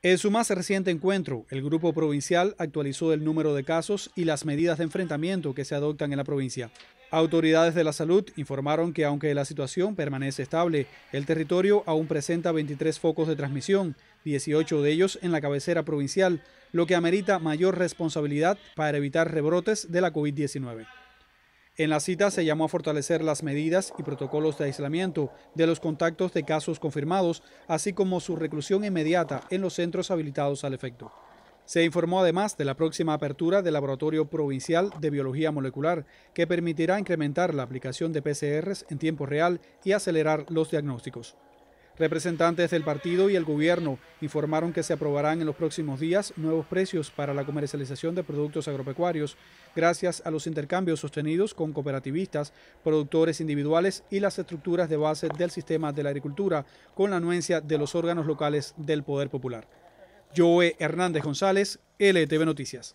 En su más reciente encuentro, el grupo provincial actualizó el número de casos y las medidas de enfrentamiento que se adoptan en la provincia. Autoridades de la salud informaron que aunque la situación permanece estable, el territorio aún presenta 23 focos de transmisión, 18 de ellos en la cabecera provincial, lo que amerita mayor responsabilidad para evitar rebrotes de la COVID-19. En la cita se llamó a fortalecer las medidas y protocolos de aislamiento de los contactos de casos confirmados, así como su reclusión inmediata en los centros habilitados al efecto. Se informó además de la próxima apertura del Laboratorio Provincial de Biología Molecular, que permitirá incrementar la aplicación de PCRs en tiempo real y acelerar los diagnósticos. Representantes del partido y el gobierno informaron que se aprobarán en los próximos días nuevos precios para la comercialización de productos agropecuarios gracias a los intercambios sostenidos con cooperativistas, productores individuales y las estructuras de base del sistema de la agricultura con la anuencia de los órganos locales del Poder Popular. Joe Hernández González, LTV Noticias.